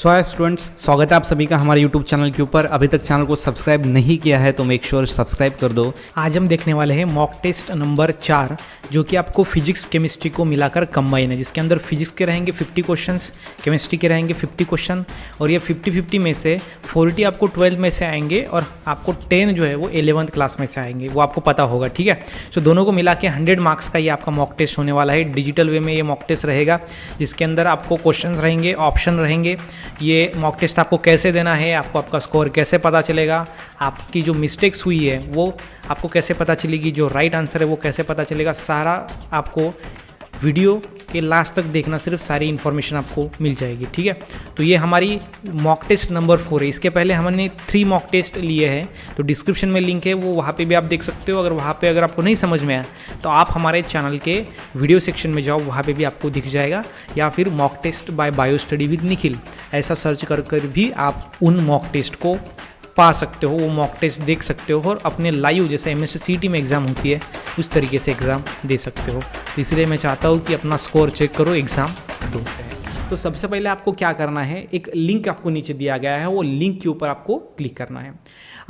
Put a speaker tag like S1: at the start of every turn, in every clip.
S1: सो आई students स्वागत है आप सभी का हमारे यूट्यूब चैनल के ऊपर अभी तक चैनल को सब्सक्राइब नहीं किया है तो मेक श्योर सब्सक्राइब कर दो आज हम देखने वाले हैं मॉक टेस्ट नंबर चार जो कि आपको फिजिक्स केमिस्ट्री को मिलाकर कंबाइन है जिसके अंदर फिजिक्स के रहेंगे 50 क्वेश्चंस केमिस्ट्री के रहेंगे 50 क्वेश्चन और ये 50 50 में से 40 आपको ट्वेल्थ में से आएंगे और आपको 10 जो है वो एलेवंथ क्लास में से आएंगे वो आपको पता होगा ठीक है सो दोनों को मिला के हंड्रेड मार्क्स का ये आपका मॉक टेस्ट होने वाला है डिजिटल वे में ये मॉक टेस्ट रहेगा जिसके अंदर आपको क्वेश्चन रहेंगे ऑप्शन रहेंगे ये मॉक टेस्ट आपको कैसे देना है आपको आपका स्कोर कैसे पता चलेगा आपकी जो मिस्टेक्स हुई है वो आपको कैसे पता चलेगी जो राइट आंसर है वो कैसे पता चलेगा सारा आपको वीडियो के लास्ट तक देखना सिर्फ सारी इन्फॉर्मेशन आपको मिल जाएगी ठीक है तो ये हमारी मॉक टेस्ट नंबर फोर है इसके पहले हमने थ्री मॉक टेस्ट लिए हैं तो डिस्क्रिप्शन में लिंक है वो वहाँ पे भी आप देख सकते हो अगर वहाँ पे अगर आपको नहीं समझ में आया तो आप हमारे चैनल के वीडियो सेक्शन में जाओ वहाँ पर भी आपको दिख जाएगा या फिर mock test by bio study with Nikhil ऐसा सर्च कर कर भी आप उन मॉक टेस्ट को पा सकते हो वो मॉक टेस्ट देख सकते हो और अपने लाइव जैसे एम एस में एग्ज़ाम होती है उस तरीके से एग्ज़ाम दे सकते हो इसलिए मैं चाहता हूँ कि अपना स्कोर चेक करो एग्ज़ाम दो तो सबसे पहले आपको क्या करना है एक लिंक आपको नीचे दिया गया है वो लिंक के ऊपर आपको क्लिक करना है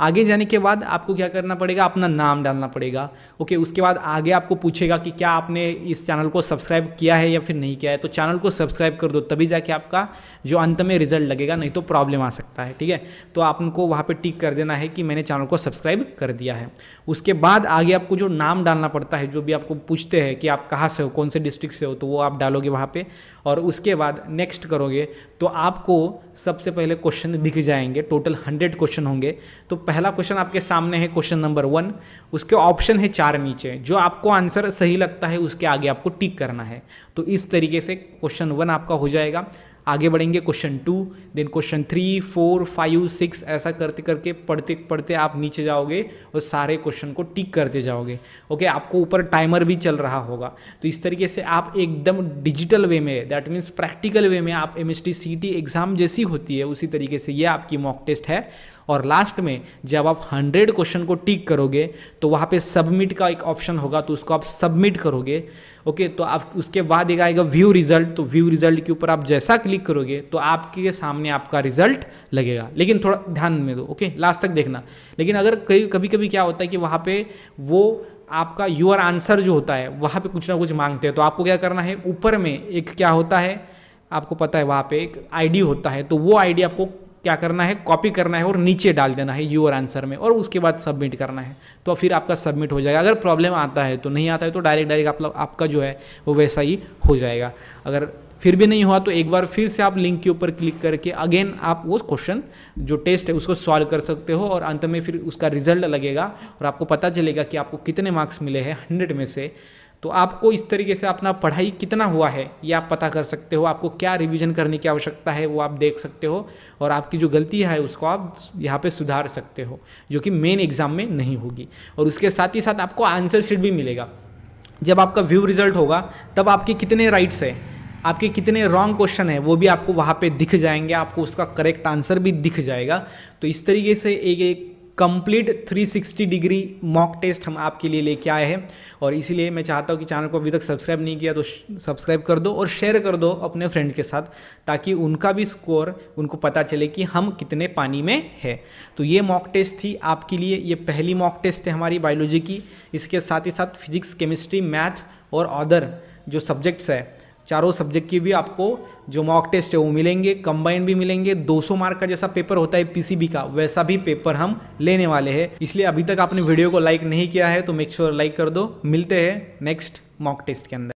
S1: आगे जाने के बाद आपको क्या करना पड़ेगा अपना नाम डालना पड़ेगा ओके उसके बाद आगे आपको पूछेगा कि क्या आपने इस चैनल को सब्सक्राइब किया है या फिर नहीं किया है तो चैनल को सब्सक्राइब कर दो तभी जाके आपका जो अंत में रिजल्ट लगेगा नहीं तो प्रॉब्लम आ सकता है ठीक है तो आपको वहाँ पर टिक कर देना है कि मैंने चैनल को सब्सक्राइब कर दिया है उसके बाद आगे आपको जो नाम डालना पड़ता है जो भी आपको पूछते हैं कि आप कहाँ से हो कौन से डिस्ट्रिक्ट से हो तो वो आप डालोगे वहाँ पर और उसके बाद नेक्स्ट करोगे तो आपको सबसे पहले क्वेश्चन दिख जाएंगे टोटल हंड्रेड क्वेश्चन होंगे तो पहला क्वेश्चन आपके सामने है क्वेश्चन नंबर वन उसके ऑप्शन है चार नीचे जो आपको आंसर सही लगता है उसके आगे आपको टिक करना है तो इस तरीके से क्वेश्चन वन आपका हो जाएगा आगे बढ़ेंगे question two then question three four five six ऐसा करते करके पढ़ते पढ़ते आप नीचे जाओगे और सारे क्वेश्चन को टिक करते जाओगे ओके आपको ऊपर टाइमर भी चल रहा होगा तो इस तरीके से आप एकदम डिजिटल वे में दैट मीन्स प्रैक्टिकल वे में आप एम एस एग्ज़ाम जैसी होती है उसी तरीके से ये आपकी मॉक टेस्ट है और लास्ट में जब आप 100 क्वेश्चन को टिक करोगे तो वहाँ पे सबमिट का एक ऑप्शन होगा तो उसको आप सबमिट करोगे ओके तो आप उसके बाद एक आएगा व्यू रिजल्ट तो व्यू रिजल्ट के ऊपर आप जैसा क्लिक करोगे तो आपके सामने आपका रिजल्ट लगेगा लेकिन थोड़ा ध्यान में दो ओके लास्ट तक देखना लेकिन अगर कभी कभी कभी क्या होता है कि वहाँ पे वो आपका यूर आंसर जो होता है वहाँ पे कुछ ना कुछ मांगते हैं तो आपको क्या करना है ऊपर में एक क्या होता है आपको पता है वहाँ पे एक आईडी होता है तो वो आईडी आपको क्या करना है कॉपी करना है और नीचे डाल देना है और आंसर में और उसके बाद सबमिट करना है तो फिर आपका सबमिट हो जाएगा अगर प्रॉब्लम आता है तो नहीं आता है तो डायरेक्ट डायरेक्ट आप, आपका जो है वो वैसा ही हो जाएगा अगर फिर भी नहीं हुआ तो एक बार फिर से आप लिंक के ऊपर क्लिक करके अगेन आप वो क्वेश्चन जो टेस्ट है उसको सॉल्व कर सकते हो और अंत में फिर उसका रिजल्ट लगेगा और आपको पता चलेगा कि आपको कितने मार्क्स मिले हैं हंड्रेड में से तो आपको इस तरीके से अपना पढ़ाई कितना हुआ है ये आप पता कर सकते हो आपको क्या रिवीजन करने की आवश्यकता है वो आप देख सकते हो और आपकी जो गलती है उसको आप यहाँ पे सुधार सकते हो जो कि मेन एग्ज़ाम में नहीं होगी और उसके साथ ही साथ आपको आंसर शीट भी मिलेगा जब आपका व्यू रिजल्ट होगा तब आपके कितने राइट्स हैं आपके कितने रॉन्ग क्वेश्चन है वो भी आपको वहाँ पे दिख जाएंगे आपको उसका करेक्ट आंसर भी दिख जाएगा तो इस तरीके से एक एक कंप्लीट 360 डिग्री मॉक टेस्ट हम आपके लिए लेके आए हैं और इसीलिए मैं चाहता हूँ कि चैनल को अभी तक सब्सक्राइब नहीं किया तो सब्सक्राइब कर दो और शेयर कर दो अपने फ्रेंड के साथ ताकि उनका भी स्कोर उनको पता चले कि हम कितने पानी में है तो ये मॉक टेस्ट थी आपके लिए ये पहली मॉक टेस्ट है हमारी बायोलॉजी की इसके साथ ही साथ फिजिक्स केमिस्ट्री मैथ और अदर जो सब्जेक्ट्स है चारों सब्जेक्ट की भी आपको जो मॉक टेस्ट है वो मिलेंगे कंबाइन भी मिलेंगे 200 मार्क का जैसा पेपर होता है पीसीबी का वैसा भी पेपर हम लेने वाले हैं इसलिए अभी तक आपने वीडियो को लाइक नहीं किया है तो मेक श्योर लाइक कर दो मिलते हैं नेक्स्ट मॉक टेस्ट के अंदर